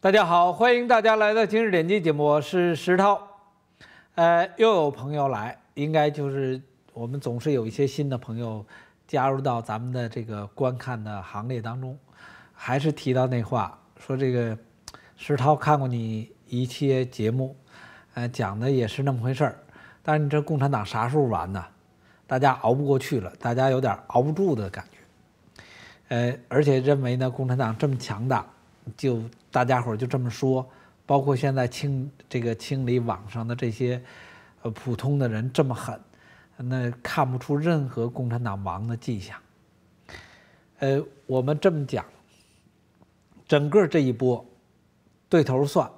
大家好，欢迎大家来到今日点击节目，我是石涛。呃，又有朋友来，应该就是我们总是有一些新的朋友加入到咱们的这个观看的行列当中。还是提到那话，说这个石涛看过你一些节目，呃，讲的也是那么回事儿。但是你这共产党啥时候完呢？大家熬不过去了，大家有点熬不住的感觉。呃，而且认为呢，共产党这么强大。就大家伙就这么说，包括现在清这个清理网上的这些，呃，普通的人这么狠，那看不出任何共产党亡的迹象。呃，我们这么讲，整个这一波，对头算，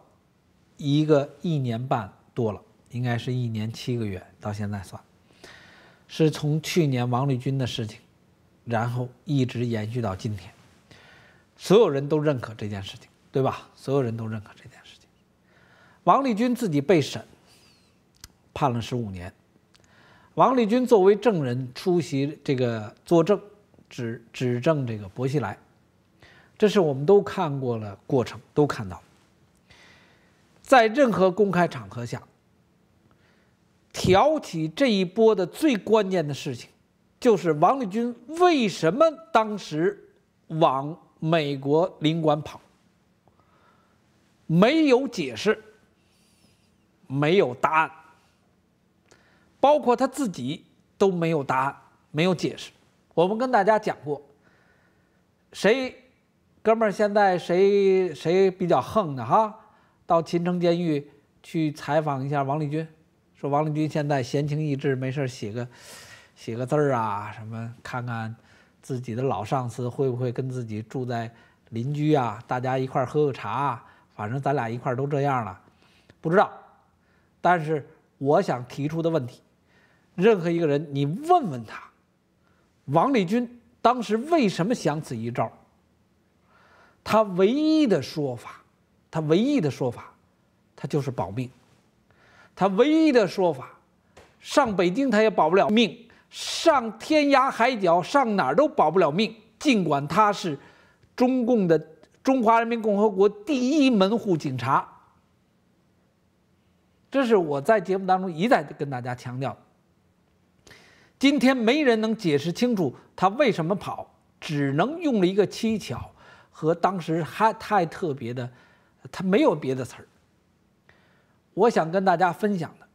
一个一年半多了，应该是一年七个月，到现在算，是从去年王立军的事情，然后一直延续到今天。所有人都认可这件事情，对吧？所有人都认可这件事情。王立军自己被审，判了十五年。王立军作为证人出席这个作证，指指证这个薄熙来，这是我们都看过了过程，都看到。在任何公开场合下，挑起这一波的最关键的事情，就是王立军为什么当时往。美国领馆跑，没有解释，没有答案，包括他自己都没有答案，没有解释。我们跟大家讲过，谁，哥们儿，现在谁谁比较横的哈，到秦城监狱去采访一下王立军，说王立军现在闲情逸致，没事写个写个字儿啊，什么看看。自己的老上司会不会跟自己住在邻居啊？大家一块喝个茶，啊，反正咱俩一块都这样了，不知道。但是我想提出的问题，任何一个人，你问问他，王立军当时为什么想此一招？他唯一的说法，他唯一的说法，他就是保命。他唯一的说法，上北京他也保不了命。上天涯海角，上哪儿都保不了命。尽管他是中共的中华人民共和国第一门户警察，这是我在节目当中一再跟大家强调。今天没人能解释清楚他为什么跑，只能用了一个蹊跷和当时还太特别的，他没有别的词儿。我想跟大家分享的，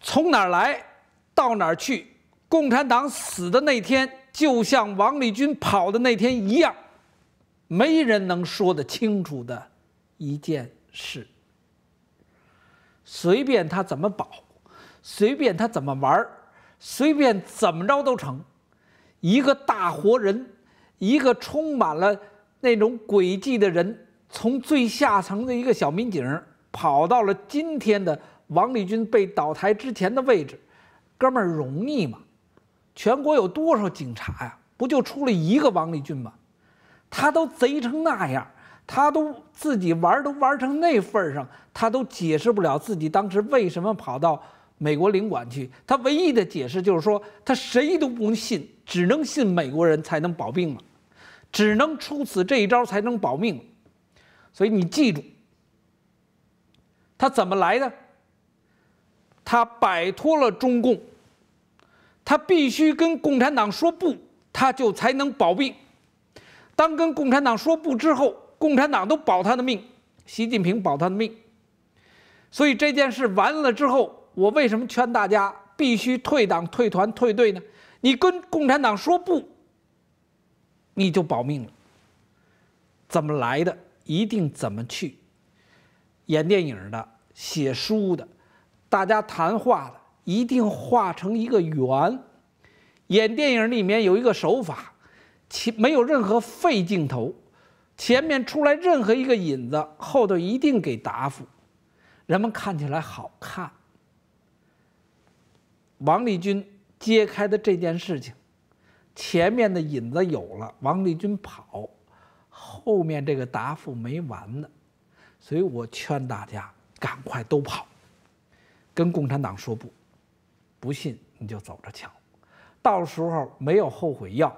从哪儿来？到哪儿去？共产党死的那天，就像王立军跑的那天一样，没人能说得清楚的一件事。随便他怎么跑，随便他怎么玩，随便怎么着都成。一个大活人，一个充满了那种诡计的人，从最下层的一个小民警，跑到了今天的王立军被倒台之前的位置。哥们儿容易吗？全国有多少警察呀？不就出了一个王立军吗？他都贼成那样，他都自己玩儿都玩成那份儿上，他都解释不了自己当时为什么跑到美国领馆去。他唯一的解释就是说，他谁都不信，只能信美国人才能保命了，只能出此这一招才能保命。所以你记住，他怎么来的？他摆脱了中共，他必须跟共产党说不，他就才能保命。当跟共产党说不之后，共产党都保他的命，习近平保他的命。所以这件事完了之后，我为什么劝大家必须退党、退团、退队呢？你跟共产党说不，你就保命了。怎么来的，一定怎么去。演电影的，写书的。大家谈话的一定画成一个圆。演电影里面有一个手法，其没有任何费镜头，前面出来任何一个引子，后头一定给答复，人们看起来好看。王立军揭开的这件事情，前面的引子有了，王立军跑，后面这个答复没完呢，所以我劝大家赶快都跑。跟共产党说不，不信你就走着瞧，到时候没有后悔药。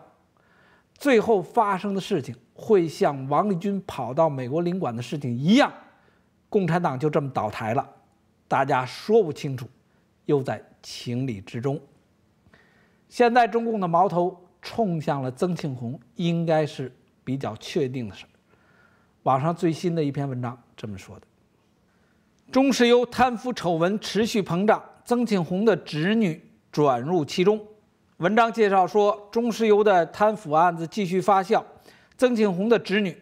最后发生的事情会像王立军跑到美国领馆的事情一样，共产党就这么倒台了，大家说不清楚，又在情理之中。现在中共的矛头冲向了曾庆红，应该是比较确定的事。网上最新的一篇文章这么说的。中石油贪腐丑闻持续膨胀，曾庆红的侄女转入其中。文章介绍说，中石油的贪腐案子继续发酵，曾庆红的侄女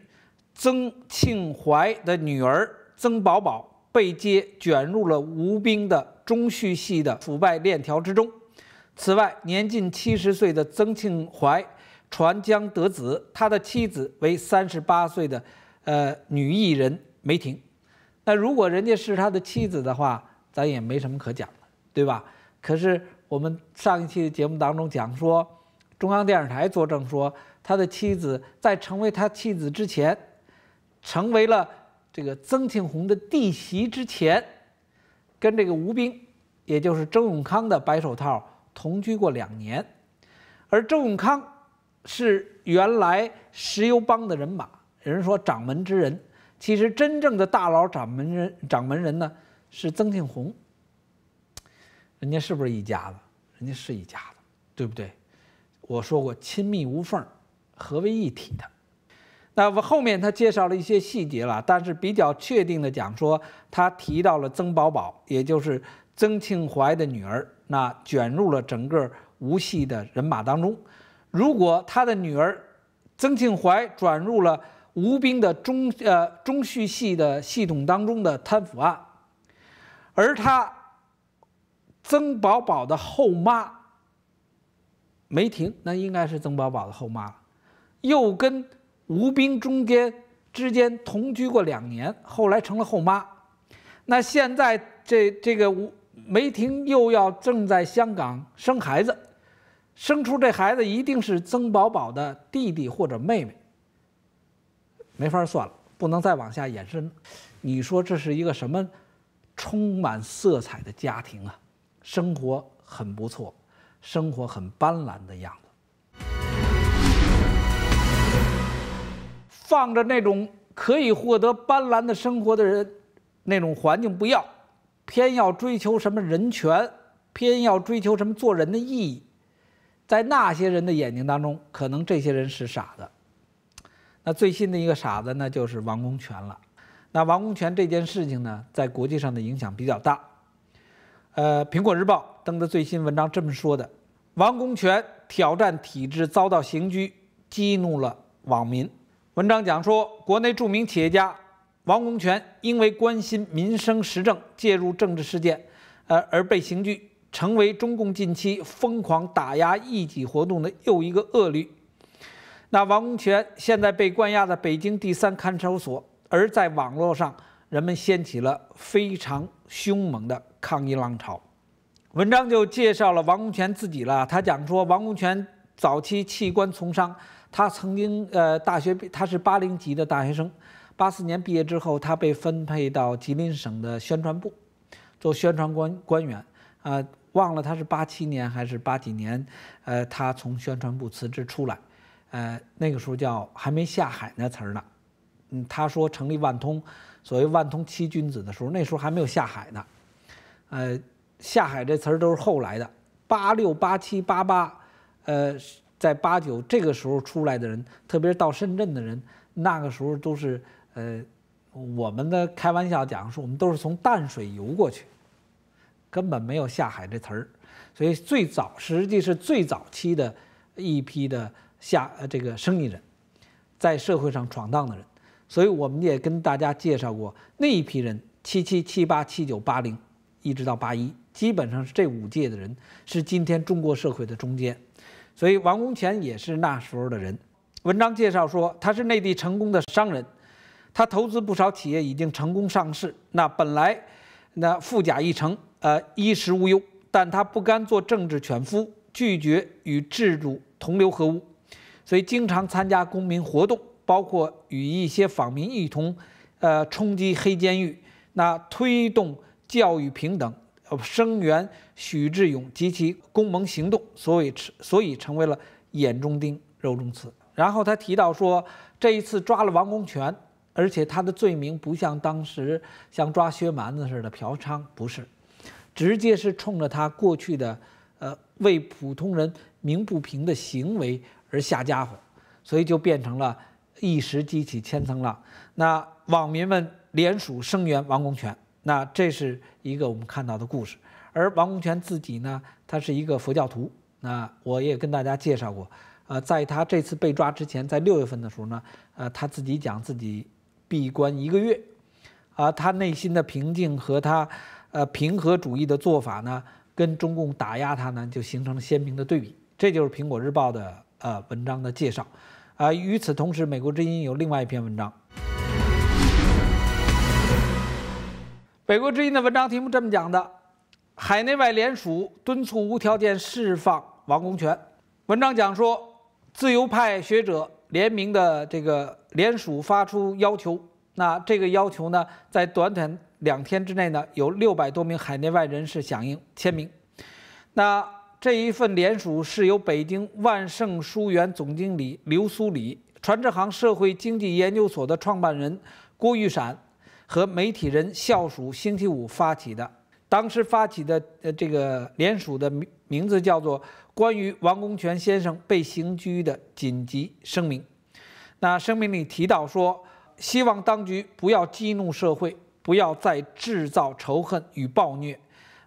曾庆怀的女儿曾宝宝被揭卷入了吴兵的中续系的腐败链条之中。此外，年近七十岁的曾庆怀传将得子，他的妻子为三十八岁的呃女艺人梅婷。那如果人家是他的妻子的话，咱也没什么可讲的，对吧？可是我们上一期的节目当中讲说，中央电视台作证说，他的妻子在成为他妻子之前，成为了这个曾庆红的弟媳之前，跟这个吴兵，也就是周永康的白手套同居过两年，而周永康是原来石油帮的人马，人说掌门之人。其实真正的大佬掌门人掌门人呢，是曾庆红。人家是不是一家子？人家是一家子，对不对？我说过亲密无缝，合为一体的。那我后面他介绍了一些细节了，但是比较确定的讲说，他提到了曾宝宝，也就是曾庆淮的女儿，那卷入了整个吴系的人马当中。如果他的女儿曾庆淮转入了。吴兵的中呃中续系的系统当中的贪腐案，而他曾宝宝的后妈梅婷，那应该是曾宝宝的后妈了，又跟吴兵中间之间同居过两年，后来成了后妈。那现在这这个吴梅婷又要正在香港生孩子，生出这孩子一定是曾宝宝的弟弟或者妹妹。没法算了，不能再往下延伸。你说这是一个什么充满色彩的家庭啊？生活很不错，生活很斑斓的样子。放着那种可以获得斑斓的生活的人，那种环境不要，偏要追求什么人权，偏要追求什么做人的意义，在那些人的眼睛当中，可能这些人是傻子。那最新的一个傻子呢，就是王功权了。那王功权这件事情呢，在国际上的影响比较大。呃，《苹果日报》登的最新文章这么说的：王功权挑战体制遭到刑拘，激怒了网民。文章讲说，国内著名企业家王功权因为关心民生时政、介入政治事件，呃，而被刑拘，成为中共近期疯狂打压异己活动的又一个恶例。那王功权现在被关押在北京第三看守所，而在网络上，人们掀起了非常凶猛的抗议浪潮。文章就介绍了王功权自己了。他讲说，王功权早期弃官从商。他曾经，呃，大学，他是八零级的大学生。八四年毕业之后，他被分配到吉林省的宣传部，做宣传官官员。啊，忘了他是八七年还是八几年，呃，他从宣传部辞职出来。呃，那个时候叫还没下海那词儿呢，嗯，他说成立万通，所谓万通七君子的时候，那时候还没有下海呢，呃，下海这词儿都是后来的，八六八七八八，呃，在八九这个时候出来的人，特别是到深圳的人，那个时候都是，呃，我们的开玩笑讲说我们都是从淡水游过去，根本没有下海这词儿，所以最早实际是最早期的一批的。下呃，这个生意人在社会上闯荡的人，所以我们也跟大家介绍过那一批人，七七七八七九八零，一直到八一，基本上是这五届的人是今天中国社会的中间。所以王功权也是那时候的人。文章介绍说，他是内地成功的商人，他投资不少企业，已经成功上市。那本来那富甲一城，呃，衣食无忧，但他不甘做政治犬夫，拒绝与制度同流合污。所以经常参加公民活动，包括与一些访民一同，呃，冲击黑监狱，那推动教育平等，呃，声援许志勇及其公盟行动，所以所以成为了眼中钉、肉中刺。然后他提到说，这一次抓了王功权，而且他的罪名不像当时像抓薛蛮子似的嫖娼，不是，直接是冲着他过去的，呃，为普通人鸣不平的行为。而下家伙，所以就变成了一石激起千层浪。那网民们联署声援王功权，那这是一个我们看到的故事。而王功权自己呢，他是一个佛教徒。那我也跟大家介绍过，呃，在他这次被抓之前，在六月份的时候呢，呃，他自己讲自己闭关一个月，啊，他内心的平静和他呃平和主义的做法呢，跟中共打压他呢，就形成了鲜明的对比。这就是《苹果日报》的。呃，文章的介绍，啊，与此同时，《美国之音》有另外一篇文章，《美国之音》的文章题目这么讲的：海内外联署敦促无条件释放王功权。文章讲说，自由派学者联名的这个联署发出要求，那这个要求呢，在短短两天之内呢，有六百多名海内外人士响应签名，那。这一份联署是由北京万盛书缘总经理刘苏里、传智行社会经济研究所的创办人郭玉闪和媒体人校署星期五发起的。当时发起的呃，这个联署的名字叫做《关于王功权先生被刑拘的紧急声明》。那声明里提到说，希望当局不要激怒社会，不要再制造仇恨与暴虐。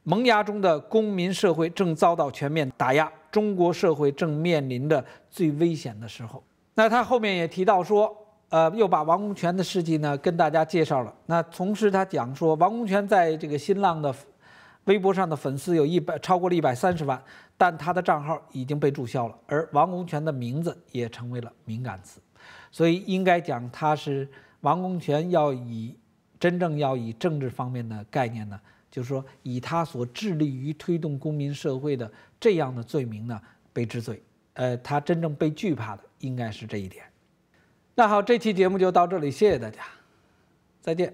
萌芽中的公民社会正遭到全面打压，中国社会正面临着最危险的时候。那他后面也提到说，呃，又把王功权的事迹呢跟大家介绍了。那同时他讲说，王功权在这个新浪的微博上的粉丝有一百，超过了一百三十万，但他的账号已经被注销了，而王功权的名字也成为了敏感词。所以应该讲，他是王功权要以真正要以政治方面的概念呢。就是说，以他所致力于推动公民社会的这样的罪名呢，被治罪。呃，他真正被惧怕的应该是这一点。那好，这期节目就到这里，谢谢大家，再见。